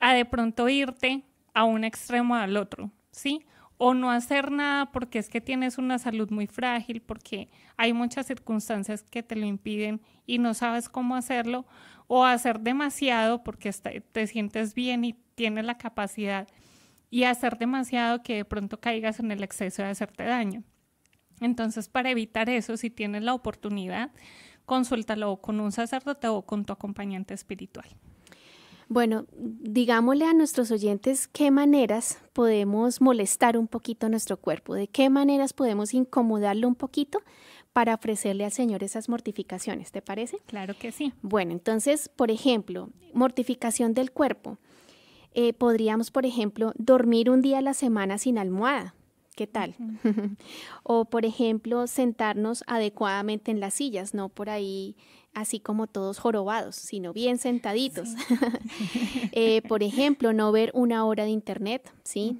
S4: a de pronto irte a un extremo al otro, ¿sí? O no hacer nada porque es que tienes una salud muy frágil, porque hay muchas circunstancias que te lo impiden y no sabes cómo hacerlo, o hacer demasiado porque te sientes bien y tienes la capacidad y hacer demasiado que de pronto caigas en el exceso de hacerte daño. Entonces, para evitar eso, si tienes la oportunidad, consúltalo con un sacerdote o con tu acompañante espiritual.
S2: Bueno, digámosle a nuestros oyentes qué maneras podemos molestar un poquito nuestro cuerpo, de qué maneras podemos incomodarlo un poquito para ofrecerle al Señor esas mortificaciones, ¿te parece? Claro que sí. Bueno, entonces, por ejemplo, mortificación del cuerpo. Eh, podríamos, por ejemplo, dormir un día a la semana sin almohada. ¿Qué tal? o, por ejemplo, sentarnos adecuadamente en las sillas, no por ahí así como todos jorobados, sino bien sentaditos. Eh, por ejemplo, no ver una hora de internet, ¿sí?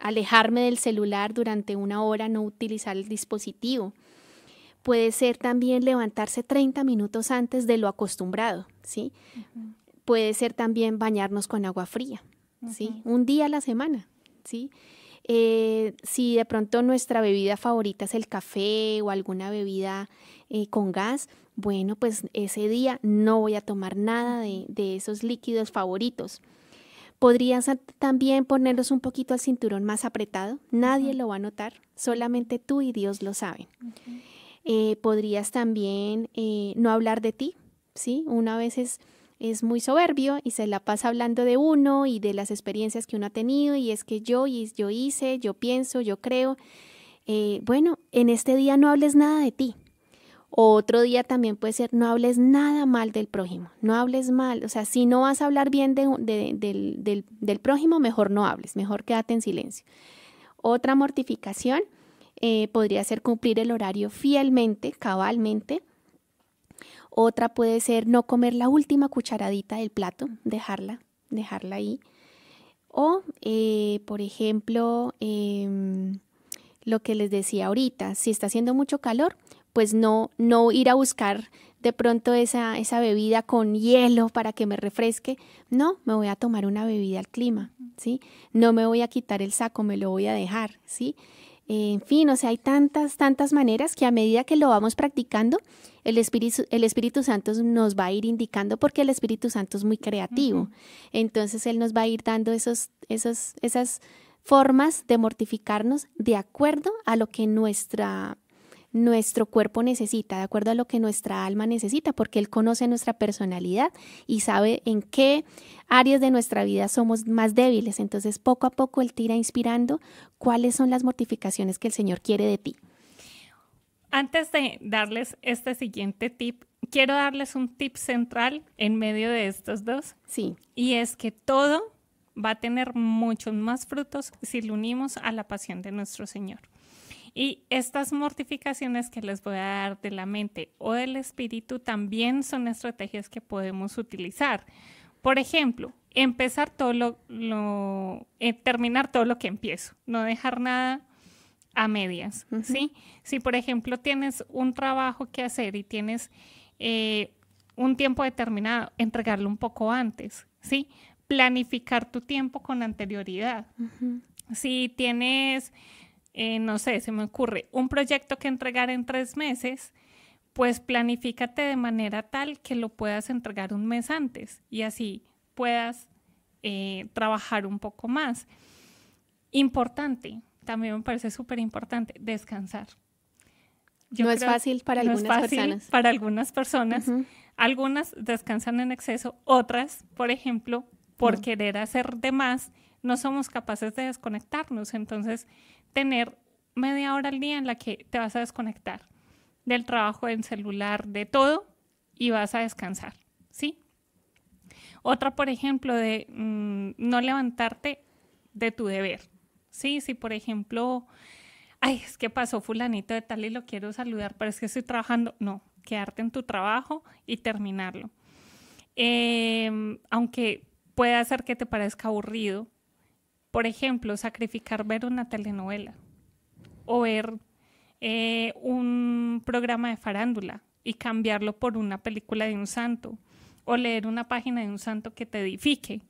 S2: alejarme del celular durante una hora, no utilizar el dispositivo. Puede ser también levantarse 30 minutos antes de lo acostumbrado, ¿sí? puede ser también bañarnos con agua fría, ¿sí? Un día a la semana, ¿sí? Eh, si de pronto nuestra bebida favorita es el café o alguna bebida eh, con gas, bueno, pues ese día no voy a tomar nada de, esos líquidos favoritos. Podrías también ponernos un poquito al cinturón más apretado, nadie lo va a notar, solamente tú y Dios lo saben. Eh, podrías también no hablar de ti, ¿sí? Una vez es es muy soberbio y se la pasa hablando de uno y de las experiencias que uno ha tenido y es que yo y yo hice, yo pienso, yo creo. Eh, bueno, en este día no hables nada de ti. otro día también puede ser no hables nada mal del prójimo, no hables mal, o sea, si no vas a hablar bien del, del, prójimo, mejor no hables, mejor quédate en silencio. Otra mortificación eh, podría ser cumplir el horario fielmente, cabalmente, otra puede ser no comer la última cucharadita del plato, dejarla, dejarla ahí. O, eh, por ejemplo, em, lo que les decía ahorita, si está haciendo mucho calor, pues no, no ir a buscar de pronto esa, esa bebida con hielo para que me refresque. No, me voy a tomar una bebida al clima, ¿sí? No me voy a quitar el saco, me lo voy a dejar, ¿sí? En fin, o sea, hay tantas, tantas maneras que a medida que lo vamos practicando, el Espíritu, el Espíritu Santo nos va a ir indicando porque el Espíritu Santo es muy creativo. Entonces Él nos va a ir dando esos, esos, esas formas de mortificarnos de acuerdo a lo que nuestra nuestro cuerpo necesita, de acuerdo a lo que nuestra alma necesita, porque Él conoce nuestra personalidad y sabe en qué áreas de nuestra vida somos más débiles. Entonces, poco a poco Él tira inspirando cuáles son las mortificaciones que el Señor quiere de ti.
S4: Antes de darles este siguiente tip, quiero darles un tip central en medio de estos dos. Sí. Y es que todo va a tener muchos más frutos si lo unimos a la pasión de nuestro Señor. Y estas mortificaciones que les voy a dar de la mente o del espíritu también son estrategias que podemos utilizar. Por ejemplo, empezar todo lo, eh, terminar todo lo que empiezo, no dejar nada a medias, ¿sí? Si, por ejemplo, tienes un trabajo que hacer y tienes eh, un tiempo determinado, entregarlo un poco antes, ¿sí? Planificar tu tiempo con anterioridad. Si tienes, eh, no sé, se me ocurre, un proyecto que entregar en tres meses, pues planifícate de manera tal que lo puedas entregar un mes antes y así puedas eh, trabajar un poco más. Importante, también me parece súper importante, descansar. no es fácil para algunas personas. Para algunas personas. Algunas descansan en exceso, otras, por ejemplo, por mm. querer hacer de más, no somos capaces de desconectarnos. Entonces, tener media hora al día en la que te vas a desconectar del trabajo, en celular, de todo, y vas a descansar, ¿sí? Otra, por ejemplo, de mm, no levantarte de tu deber. Sí, sí, por ejemplo, ay, es que pasó fulanito de tal y lo quiero saludar, pero es que estoy trabajando. No, quedarte en tu trabajo y terminarlo. Em, aunque pueda hacer que te parezca aburrido, por ejemplo, sacrificar ver una telenovela o ver eh, un programa de farándula y cambiarlo por una película de un santo o leer una página de un santo que te edifique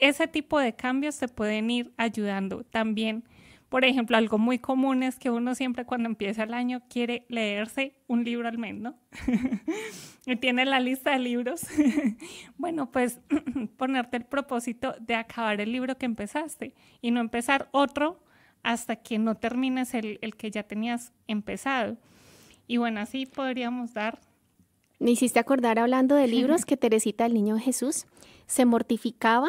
S4: ese tipo de cambios te pueden ir ayudando también. Por ejemplo, algo muy común es que uno siempre cuando empieza el año quiere leerse un libro al menos y tiene la lista de libros. bueno, pues ponerte el propósito de acabar el libro que empezaste y no empezar otro hasta que no termines el, el que ya tenías empezado. Y bueno, así podríamos dar
S2: me hiciste acordar hablando de libros que Teresita el Niño Jesús se mortificaba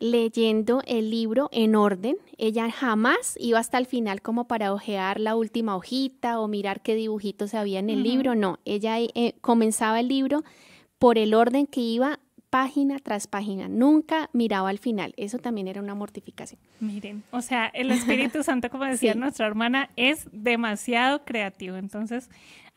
S2: leyendo el libro en orden. Ella jamás iba hasta el final como para hojear la última hojita o mirar qué dibujitos había en el libro. No, ella eh, comenzaba el libro por el orden que iba página tras página. Nunca miraba al final. Eso también era una mortificación. Miren,
S4: o sea, el Espíritu Santo, como decía nuestra hermana, es demasiado creativo. Entonces,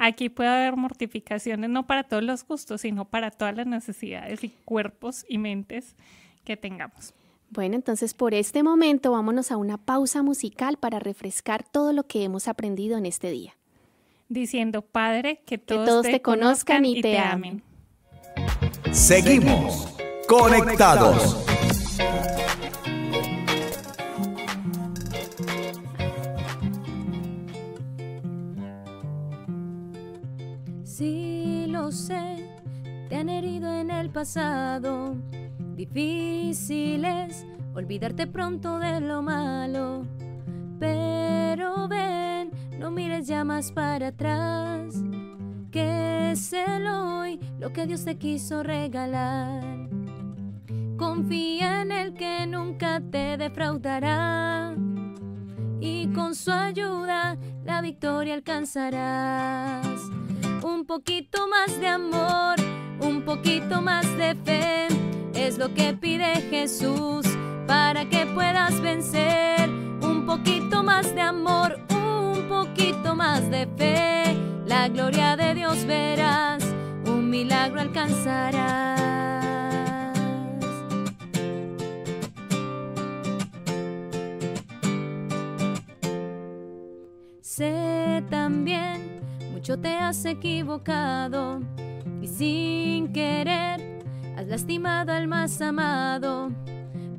S4: Aquí puede haber mortificaciones no para todos los gustos, sino para todas las necesidades y cuerpos y mentes que tengamos.
S2: Bueno, entonces por este momento vámonos a una pausa musical para refrescar todo lo que hemos aprendido en este día.
S4: Diciendo, Padre, que todos, te, conozcan, y te amen.
S1: Seguimos conectados. te han herido en el pasado. Difícil es olvidarte pronto de lo malo. Pero ven, no mires ya más para atrás. Que es el hoy lo que Dios te quiso regalar. Confía en el que nunca te defraudará. Y con su ayuda la victoria alcanzarás. Un poquito más de amor, un poquito más de fe, es lo que pide Jesús para que puedas vencer. Un poquito más de amor, un poquito más de fe, la gloria de Dios verás, un milagro alcanzará. Sé también, mucho te has equivocado y sin querer has lastimado al más amado.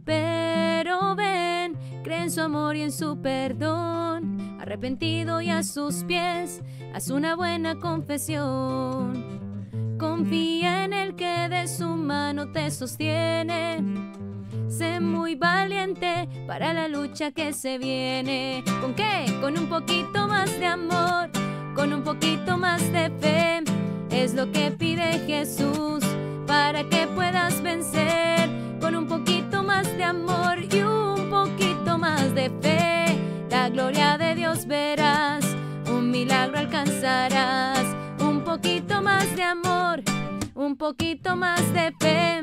S1: Pero ven, cree en su amor y en su perdón, arrepentido y a sus pies, haz una buena confesión. Confía en el que de su mano te sostiene sé muy valiente para la lucha que se viene. ¿Con qué? Con un poquito más de amor, con un poquito más de fe. Es lo que pide Jesús para que puedas vencer. Con un poquito más de amor y un poquito más de fe, la gloria de Dios verás, un milagro alcanzarás. Un poquito más de amor, un poquito más de fe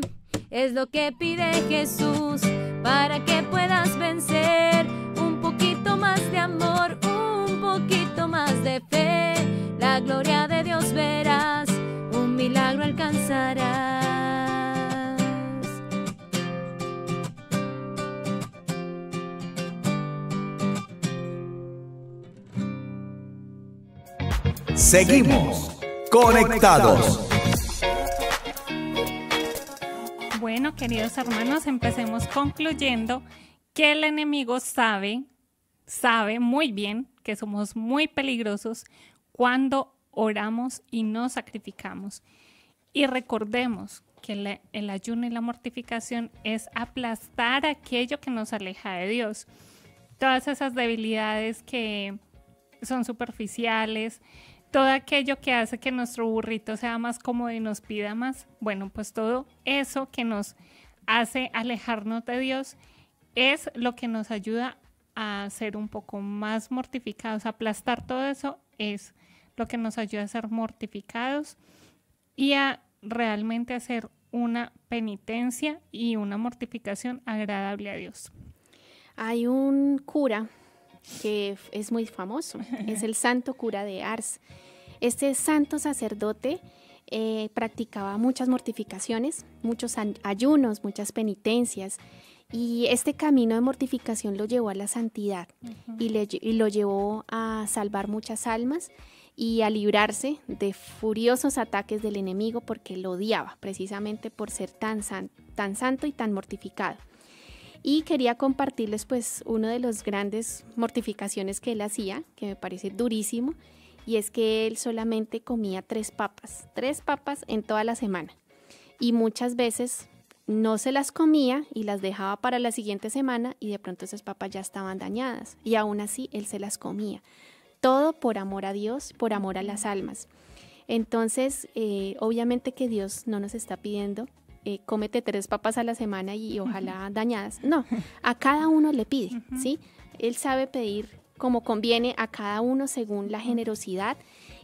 S1: es lo que pide Jesús para que puedas vencer. Un poquito más de amor, un poquito más de fe. La gloria de Dios verás, un milagro alcanzarás. Seguimos conectados.
S4: queridos hermanos, empecemos concluyendo que el enemigo sabe, sabe muy bien que somos muy peligrosos cuando oramos y nos sacrificamos. Y recordemos que el ayuno y la mortificación es aplastar aquello que nos aleja de Dios. Todas esas debilidades que son superficiales, todo aquello que hace que nuestro burrito sea más cómodo y nos pida más. Bueno, pues todo eso que nos hace alejarnos de Dios es lo que nos ayuda a ser un poco más mortificados. Aplastar todo eso es lo que nos ayuda a ser mortificados y a realmente hacer una penitencia y una mortificación agradable a Dios. Hay un cura que es muy famoso, es el santo
S2: cura de Ars. Este santo sacerdote eh, practicaba muchas mortificaciones, muchos ayunos, muchas penitencias. Y este camino de mortificación lo llevó a la santidad y, lo llevó a salvar muchas almas y a librarse de furiosos ataques del enemigo porque lo odiaba precisamente por ser tan, tan santo y tan mortificado y quería compartirles pues uno de las grandes mortificaciones que él hacía, que me parece durísimo, y es que él solamente comía tres papas, tres papas en toda la semana. Y muchas veces no se las comía y las dejaba para la siguiente semana y de pronto esas papas ya estaban dañadas y aún así él se las comía. Todo por amor a Dios, por amor a las almas. Entonces, eh, obviamente que Dios no nos está pidiendo comete eh, cómete tres papas a la semana y, ojalá dañadas. No, a cada uno le pide, ¿sí? Él sabe pedir como conviene a cada uno según la generosidad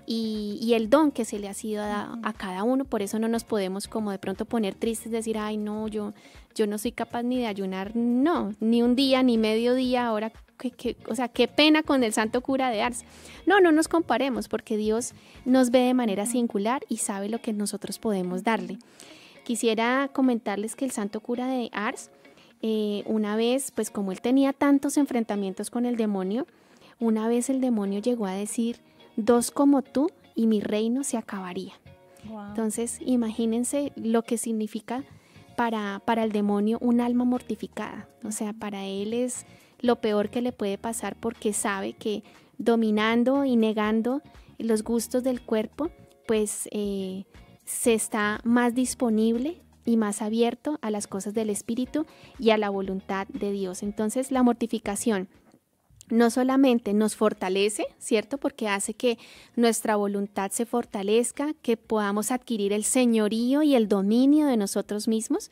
S2: y, el don que se le ha sido dado a, cada uno. Por eso no nos podemos como de pronto poner tristes, decir, ay, no, yo, yo no soy capaz ni de ayunar, no, ni un día, ni medio día, ahora, que, que, o sea, qué pena con el santo cura de Ars. No, no nos comparemos porque Dios nos ve de manera singular y sabe lo que nosotros podemos darle. Quisiera comentarles que el santo cura de Ars, eh, una vez, pues como él tenía tantos enfrentamientos con el demonio, una vez el demonio llegó a decir, dos como tú y mi reino se acabaría. Entonces, imagínense lo que significa para, para el demonio un alma mortificada. O sea, para él es lo peor que le puede pasar porque sabe que dominando y negando los gustos del cuerpo, pues eh, se está más disponible y más abierto a las cosas del Espíritu y a la voluntad de Dios. Entonces la mortificación no solamente nos fortalece, ¿cierto? Porque hace que nuestra voluntad se fortalezca, que podamos adquirir el señorío y el dominio de nosotros mismos,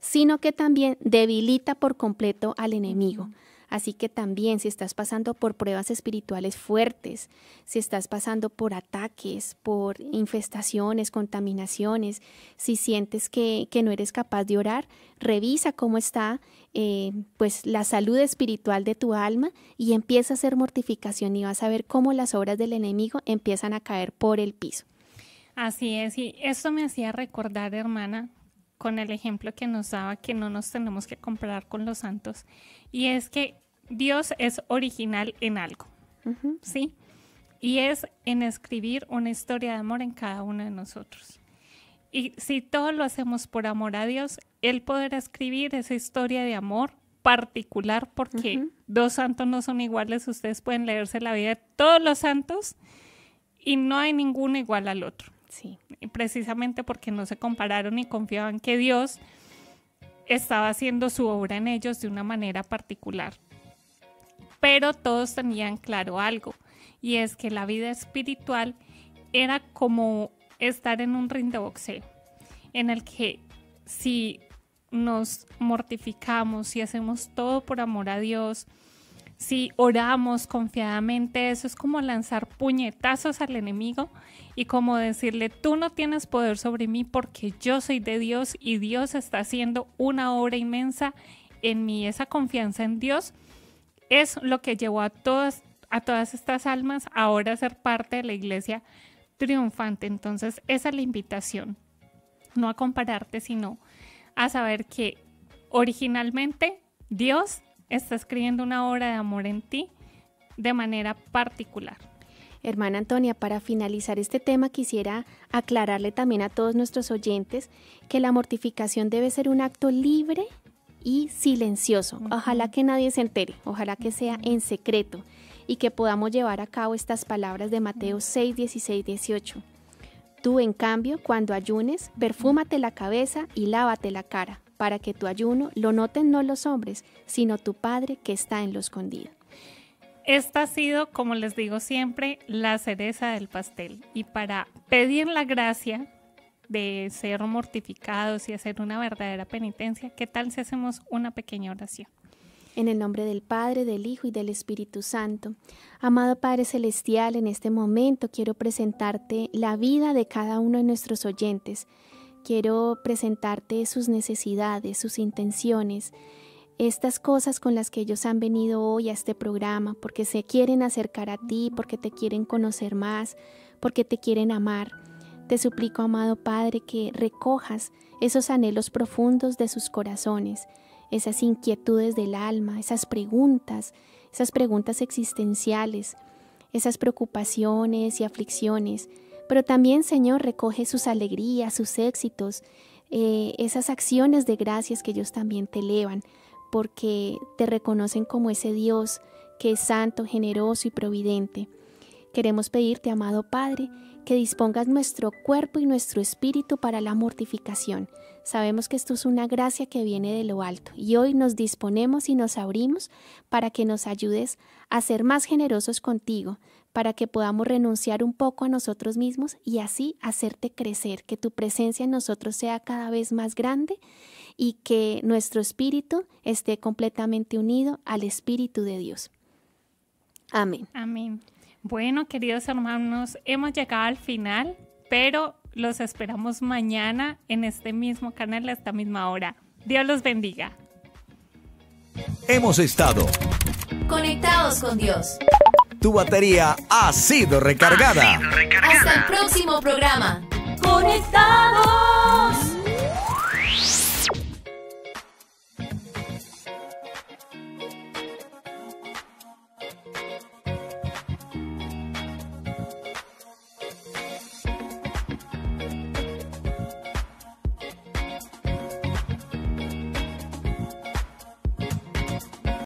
S2: sino que también debilita por completo al enemigo. Así que también si estás pasando por pruebas espirituales fuertes, si estás pasando por ataques, por infestaciones, contaminaciones, si sientes que, no eres capaz de orar, revisa cómo está eh, pues la salud espiritual de tu alma y empieza a hacer mortificación y vas a ver cómo las obras del enemigo empiezan a caer por el piso.
S4: Así es, y esto me hacía recordar, hermana, con el ejemplo que nos daba que no nos tenemos que comparar con los santos. Y es que Dios es original en algo, ¿sí? Y es en escribir una historia de amor en cada uno de nosotros. Y si todo lo hacemos por amor a Dios, Él podrá escribir esa historia de amor particular porque dos santos no son iguales. Ustedes pueden leerse la vida de todos los santos y no hay ninguno igual al otro. Sí. Y precisamente porque no se compararon y confiaban que Dios estaba haciendo su obra en ellos de una manera particular pero todos tenían claro algo, y es que la vida espiritual era como estar en un ring de boxeo, en el que si nos mortificamos, si hacemos todo por amor a Dios, si oramos confiadamente, eso es como lanzar puñetazos al enemigo y como decirle, tú no tienes poder sobre mí porque yo soy de Dios y Dios está haciendo una obra inmensa en mí. Esa confianza en Dios es lo que llevó a todas, a todas estas almas ahora a ser parte de la iglesia triunfante. Entonces, esa es la invitación. No a compararte, sino a saber que originalmente Dios está escribiendo una obra de amor en ti de manera particular. Hermana
S2: Antonia, para finalizar este tema quisiera aclararle también a todos nuestros oyentes que la mortificación debe ser un acto libre y silencioso. Ojalá que nadie se entere, ojalá que sea en secreto y que podamos llevar a cabo estas palabras de Mateo 6, 16, 18. Tú, en cambio, cuando ayunes, perfúmate la cabeza y lávate la cara, para que tu ayuno lo noten no los hombres, sino tu Padre que está en lo escondido.
S4: Esta ha sido, como les digo siempre, la cereza del pastel. Y para pedir la gracia de ser mortificados y hacer una verdadera penitencia, ¿qué tal si hacemos una pequeña oración? En el
S2: nombre del Padre, del Hijo y del Espíritu Santo. Amado Padre Celestial, en este momento quiero presentarte la vida de cada uno de nuestros oyentes. Quiero presentarte sus necesidades, sus intenciones, estas cosas con las que ellos han venido hoy a este programa, porque se quieren acercar a ti, porque te quieren conocer más, porque te quieren amar. Te suplico, amado Padre, que recojas esos anhelos profundos de sus corazones, esas inquietudes del alma, esas preguntas, esas preguntas existenciales, esas preocupaciones y aflicciones. Pero también, Señor, recoge sus alegrías, sus éxitos, eh, esas acciones de gracias que ellos también te elevan, porque te reconocen como ese Dios que es santo, generoso y providente. Queremos pedirte, amado Padre, que dispongas nuestro cuerpo y nuestro espíritu para la mortificación. Sabemos que esto es una gracia que viene de lo alto y hoy nos disponemos y nos abrimos para que nos ayudes a ser más generosos contigo, para que podamos renunciar un poco a nosotros mismos y así hacerte crecer, que tu presencia en nosotros sea cada vez más grande y que nuestro espíritu esté completamente unido al Espíritu de Dios. Amén.
S4: Amén. Bueno, queridos hermanos, hemos llegado al final, pero los esperamos mañana en este mismo canal a esta misma hora. Dios los bendiga.
S3: Hemos estado
S4: conectados con Dios.
S3: Tu batería ha sido recargada. Hasta el próximo programa. Conectados.